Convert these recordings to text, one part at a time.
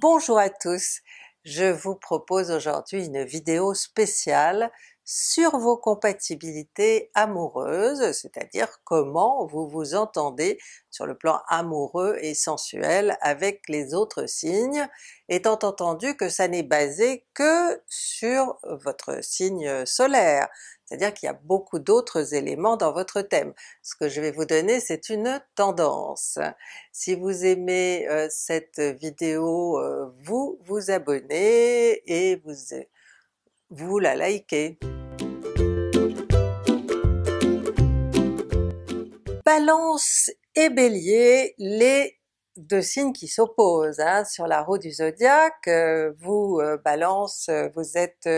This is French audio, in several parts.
Bonjour à tous, je vous propose aujourd'hui une vidéo spéciale sur vos compatibilités amoureuses, c'est-à-dire comment vous vous entendez sur le plan amoureux et sensuel avec les autres signes, étant entendu que ça n'est basé que sur votre signe solaire, c'est-à-dire qu'il y a beaucoup d'autres éléments dans votre thème. Ce que je vais vous donner c'est une tendance. Si vous aimez euh, cette vidéo, euh, vous vous abonnez et vous, euh, vous la likez. Balance et Bélier, les deux signes qui s'opposent hein. sur la roue du zodiaque. Euh, vous, euh, Balance, euh, vous êtes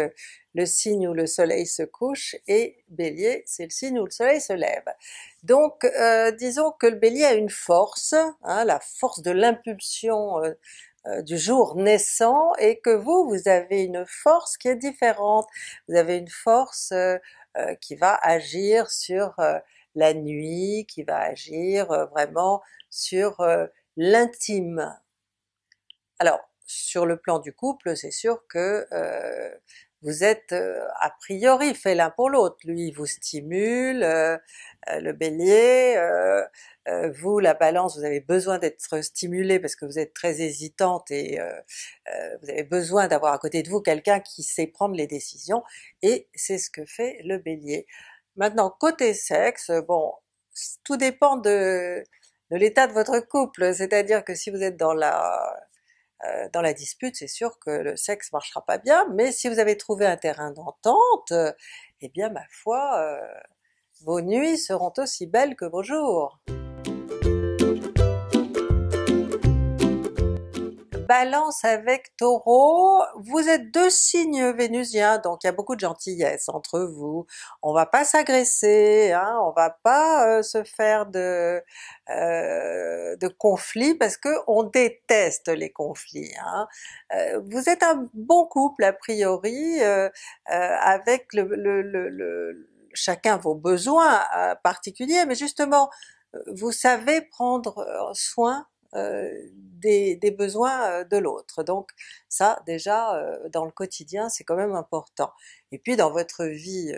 le signe où le soleil se couche et Bélier, c'est le signe où le soleil se lève. Donc disons que le Bélier a une force, hein, la force de l'impulsion du jour naissant et que vous, vous avez une force qui est différente. Vous avez une force qui va agir sur la nuit, qui va agir vraiment sur l'intime. Alors, sur le plan du couple, c'est sûr que euh, vous êtes euh, a priori fait l'un pour l'autre. Lui vous stimule, euh, le bélier, vous la balance, vous avez besoin d'être stimulé parce que vous êtes très hésitante et vous avez besoin d'avoir à côté de vous quelqu'un qui sait prendre les décisions, et c'est ce que fait le bélier. Maintenant côté sexe, bon, tout dépend de de l'état de votre couple, c'est-à-dire que si vous êtes dans la euh, dans la dispute, c'est sûr que le sexe marchera pas bien, mais si vous avez trouvé un terrain d'entente, eh bien ma foi, euh, vos nuits seront aussi belles que vos jours. balance avec taureau, vous êtes deux signes vénusiens, donc il y a beaucoup de gentillesse entre vous. On va pas s'agresser, hein, on va pas euh, se faire de, euh, de conflits parce que on déteste les conflits. Hein. Euh, vous êtes un bon couple a priori, avec le, le, chacun vos besoins particuliers, mais justement vous savez prendre soin euh, des, besoins euh, de l'autre. Donc ça déjà euh, dans le quotidien c'est quand même important. Et puis dans votre vie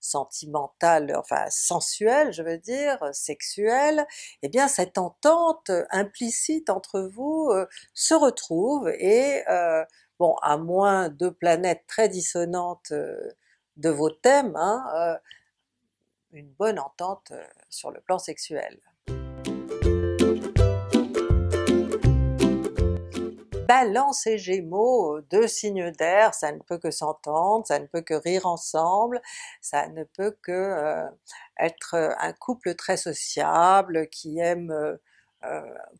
sentimentale, enfin sensuelle je veux dire, sexuelle, eh bien cette entente implicite entre vous se retrouve et bon à moins de planètes très dissonantes de vos thèmes, hein, une bonne entente sur le plan sexuel. Balance et Gémeaux, euh, deux signes d'air, ça ne peut que s'entendre, ça ne peut que rire ensemble, ça ne peut que euh, être euh, un couple très sociable qui aime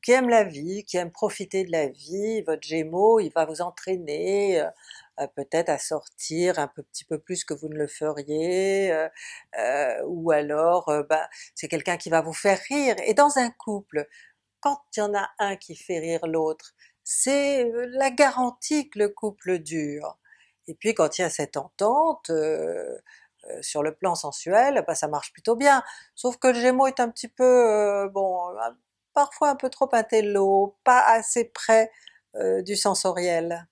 qui aime la vie, qui aime profiter de la vie, votre Gémeaux il va vous entraîner peut-être à sortir un petit peu plus que vous ne le feriez, ou alors bah, c'est quelqu'un qui va vous faire rire. Et dans un couple, quand il y en a un qui fait rire l'autre, c'est euh, la garantie que le couple dure. Et puis quand il y a cette entente, euh, euh, sur le plan sensuel, bah, ça marche plutôt bien. Sauf que le Gémeaux est un petit peu, bon, parfois un peu trop intello, pas assez près du sensoriel.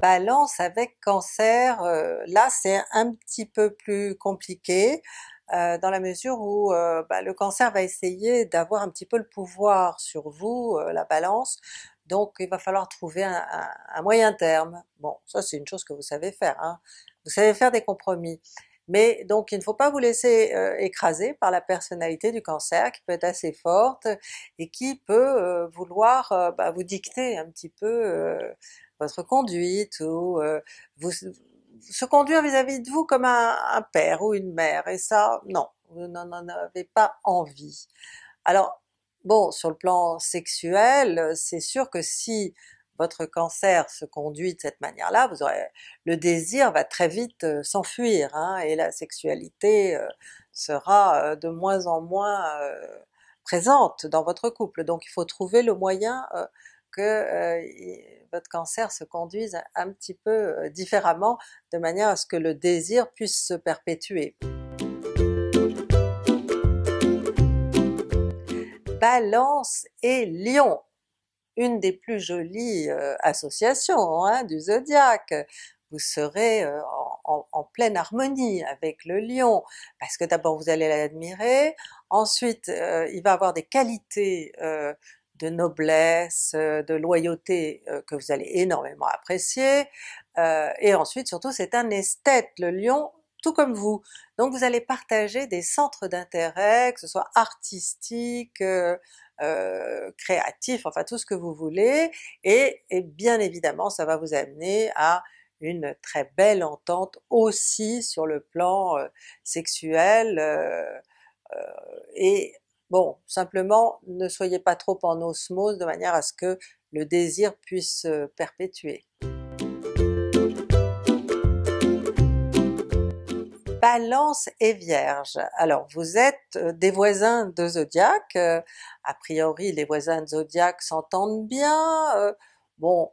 Balance avec Cancer, là c'est un petit peu plus compliqué, euh, dans la mesure où euh, bah, le cancer va essayer d'avoir un petit peu le pouvoir sur vous, euh, la balance, donc il va falloir trouver un, moyen terme. Bon, ça c'est une chose que vous savez faire, hein. vous savez faire des compromis. Mais donc il ne faut pas vous laisser écraser par la personnalité du cancer qui peut être assez forte et qui peut vouloir bah, vous dicter un petit peu votre conduite ou vous se conduire vis-à-vis de vous comme un, père ou une mère, et ça, non, vous n'en avez pas envie. Alors, bon, sur le plan sexuel, c'est sûr que si votre cancer se conduit de cette manière-là, vous aurez, le désir va très vite euh, s'enfuir, hein, et la sexualité euh, sera euh, de moins en moins présente dans votre couple, donc il faut trouver le moyen que euh, votre cancer se conduise un petit peu euh, différemment, de manière à ce que le désir puisse se perpétuer. Balance et Lion, une des plus jolies euh, associations hein, du zodiaque. Vous serez en, pleine harmonie avec le lion, parce que d'abord vous allez l'admirer, ensuite il va avoir des qualités de noblesse, euh, de loyauté euh, que vous allez énormément apprécier, euh, et ensuite surtout c'est un esthète, le lion tout comme vous. Donc vous allez partager des centres d'intérêt, que ce soit artistique, créatif, enfin tout ce que vous voulez, et, bien évidemment ça va vous amener à une très belle entente aussi sur le plan sexuel et Bon, simplement, ne soyez pas trop en osmose de manière à ce que le désir puisse se euh, perpétuer. Balance et Vierge. Alors vous êtes euh, des voisins de zodiaque, euh, a priori les voisins de zodiaque s'entendent bien, bon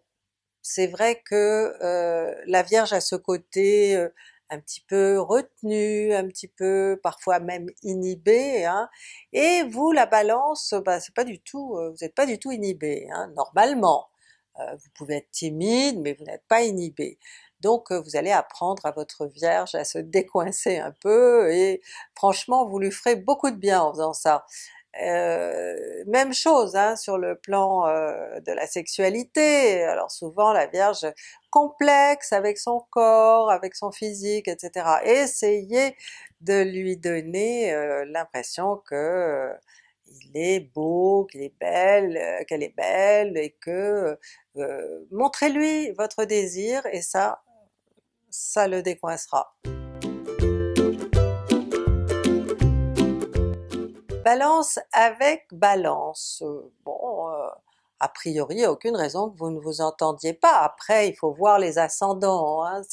c'est vrai que la Vierge a ce côté un petit peu retenu, un petit peu parfois même inhibé, hein. et vous la balance, bah, c'est pas du tout, euh, vous n'êtes pas du tout inhibé, hein, normalement. Euh, vous pouvez être timide, mais vous n'êtes pas inhibé. Donc euh, vous allez apprendre à votre Vierge à se décoincer un peu, et franchement vous lui ferez beaucoup de bien en faisant ça. Euh, même chose hein, sur le plan euh, de la sexualité, alors souvent la Vierge complexe avec son corps, avec son physique, etc. Essayez de lui donner euh, l'impression que il est beau, qu'il est belle, qu'elle est belle et que montrez-lui votre désir et ça, ça le décoincera. balance avec balance. Bon, euh, a priori, il n'y a aucune raison que vous ne vous entendiez pas. Après, il faut voir les ascendants, hein,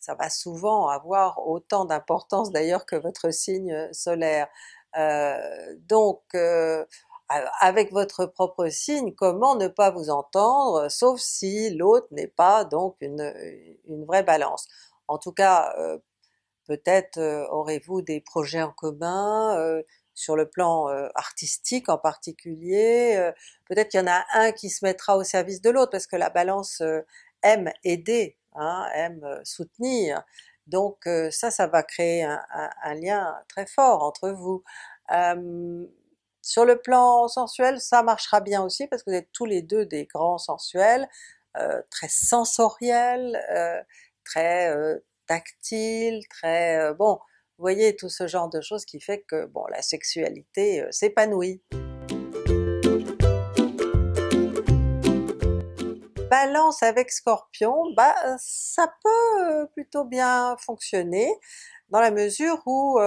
ça va souvent avoir autant d'importance d'ailleurs que votre signe solaire. Euh, donc euh, avec votre propre signe, comment ne pas vous entendre, sauf si l'autre n'est pas donc une, vraie balance. En tout cas, peut-être aurez-vous des projets en commun, sur le plan euh, artistique en particulier. Euh, peut-être qu'il y en a un qui se mettra au service de l'autre parce que la balance euh, aime aider, hein, aime soutenir. Donc ça, ça va créer un lien très fort entre vous. sur le plan sensuel, ça marchera bien aussi parce que vous êtes tous les deux des grands sensuels, très sensoriels, très tactiles, très bon vous voyez, tout ce genre de choses qui fait que bon, la sexualité euh, s'épanouit. Balance avec Scorpion, bah euh, ça peut euh, plutôt bien fonctionner dans la mesure où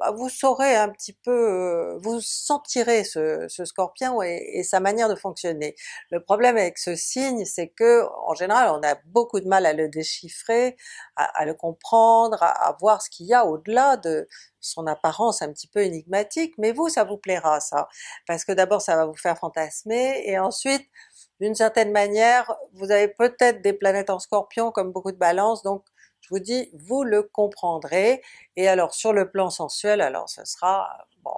bah, vous saurez un petit peu, euh, vous sentirez ce, scorpion et, sa manière de fonctionner. Le problème avec ce signe, c'est que en général on a beaucoup de mal à le déchiffrer, à, le comprendre, à, voir ce qu'il y a au-delà de son apparence un petit peu énigmatique, mais vous ça vous plaira ça, parce que d'abord ça va vous faire fantasmer, et ensuite d'une certaine manière vous avez peut-être des planètes en scorpion comme beaucoup de Balance, donc je vous dis, vous le comprendrez. Et alors sur le plan sensuel, alors ce sera bon,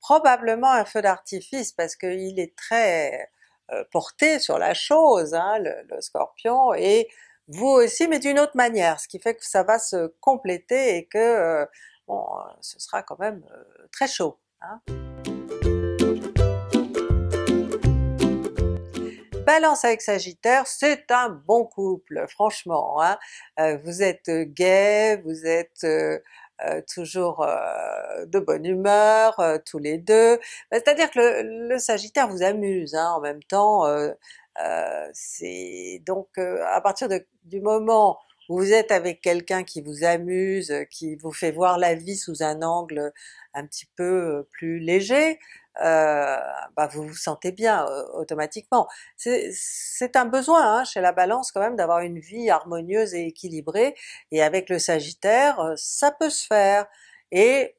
probablement un feu d'artifice parce qu'il est très euh, porté sur la chose, hein, le, Scorpion, et vous aussi, mais d'une autre manière, ce qui fait que ça va se compléter et que euh, bon, ce sera quand même euh, très chaud. Hein. Balance avec Sagittaire, c'est un bon couple, franchement. Hein. Euh, vous êtes euh, gai, vous êtes euh, toujours de bonne humeur, tous les deux. Bah, c'est-à-dire que le, Sagittaire vous amuse hein, en même temps. c'est donc à partir du moment vous êtes avec quelqu'un qui vous amuse, euh, qui vous fait voir la vie sous un angle euh, un petit peu euh, plus léger, bah vous vous sentez bien automatiquement. C'est un besoin hein, chez la Balance quand même d'avoir une vie harmonieuse et équilibrée, et avec le Sagittaire, ça peut se faire. Et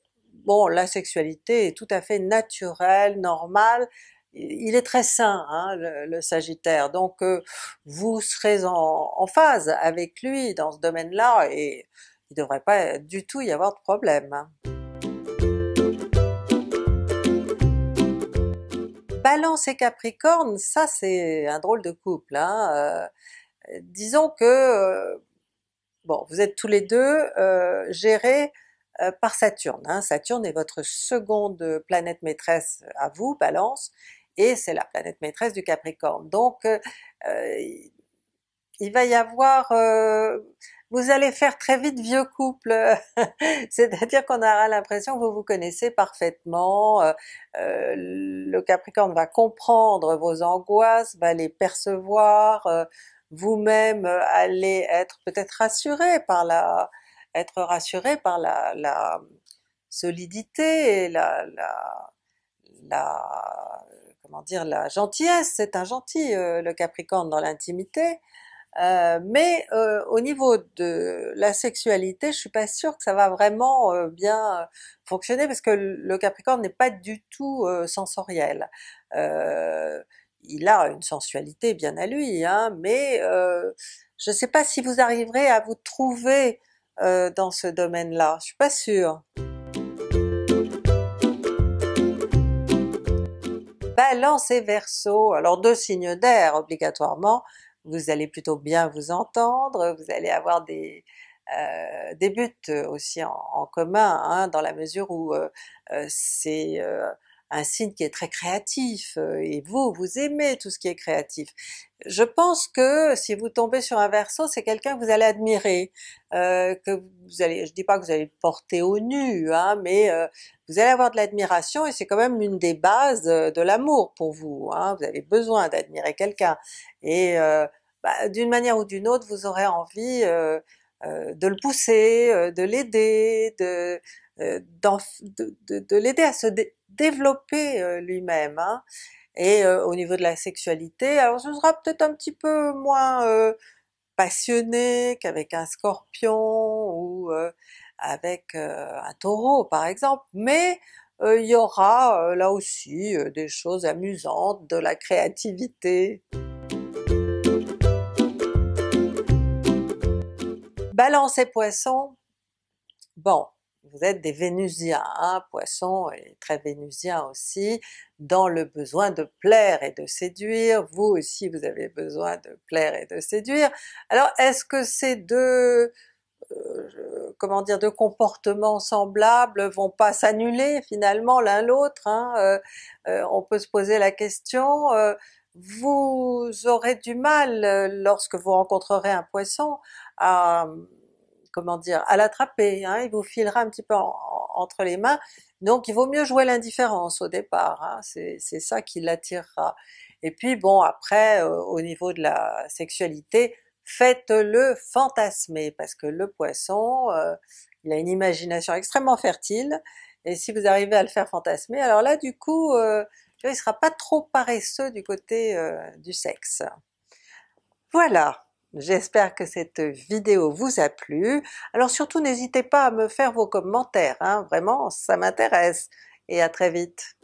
bon, la sexualité est tout à fait naturelle, normale, il est très sain hein, le, Sagittaire, donc euh, vous serez en, phase avec lui dans ce domaine-là et il devrait pas du tout y avoir de problème. Hein. Balance et Capricorne, ça c'est un drôle de couple. Hein. Euh, disons que euh, bon, vous êtes tous les deux gérés par Saturne. Saturne est votre seconde planète maîtresse à vous, Balance, et c'est la planète maîtresse du Capricorne. Donc euh, euh, il va y avoir, euh, vous allez faire très vite vieux couple, c'est-à-dire qu'on aura l'impression que vous vous connaissez parfaitement, le Capricorne va comprendre vos angoisses, va les percevoir, vous-même allez être peut-être rassuré par la, être rassuré par la, solidité et la, la dire, la gentillesse, c'est un gentil euh, le Capricorne dans l'intimité, euh, mais euh, au niveau de la sexualité, je suis pas sûre que ça va vraiment bien fonctionner parce que le Capricorne n'est pas du tout sensoriel. il a une sensualité bien à lui, hein, mais je sais pas si vous arriverez à vous trouver dans ce domaine-là, je suis pas sûre. Balance et Verseau, alors deux signes d'air obligatoirement, vous allez plutôt bien vous entendre, vous allez avoir des, euh, buts aussi en, commun, hein, dans la mesure où euh, euh, c'est un signe qui est très créatif, euh, et vous, vous aimez tout ce qui est créatif. Je pense que si vous tombez sur un Verseau, c'est quelqu'un que vous allez admirer, euh, que vous allez, je dis pas que vous allez le porter au nu, hein, mais euh, vous allez avoir de l'admiration et c'est quand même une des bases de l'amour pour vous. Hein. vous avez besoin d'admirer quelqu'un et bah, d'une manière ou d'une autre, vous aurez envie de le pousser, de l'aider, de, de, l'aider à se développer euh, lui-même. Hein. Et euh, au niveau de la sexualité, alors ce sera peut-être un petit peu moins euh, passionné qu'avec un scorpion ou avec un taureau par exemple, mais il y aura là aussi des choses amusantes, de la créativité. Balance et Poissons, bon, vous êtes des Vénusiens, hein, poissons, et très Vénusien aussi, dans le besoin de plaire et de séduire, vous aussi vous avez besoin de plaire et de séduire. Alors est-ce que ces deux euh, comment dire, deux comportements semblables vont pas s'annuler finalement l'un l'autre, hein, euh, euh, on peut se poser la question, vous aurez du mal lorsque vous rencontrerez un Poisson à comment dire, à l'attraper, hein. il vous filera un petit peu entre les mains, donc il vaut mieux jouer l'indifférence au départ, hein. c'est ça qui l'attirera. Et puis bon après, euh, au niveau de la sexualité, faites-le fantasmer, parce que le Poisson, euh, il a une imagination extrêmement fertile, et si vous arrivez à le faire fantasmer, alors là du coup, euh, il ne sera pas trop paresseux du côté du sexe. Voilà! J'espère que cette vidéo vous a plu. Alors surtout n'hésitez pas à me faire vos commentaires, hein. vraiment ça m'intéresse, et à très vite!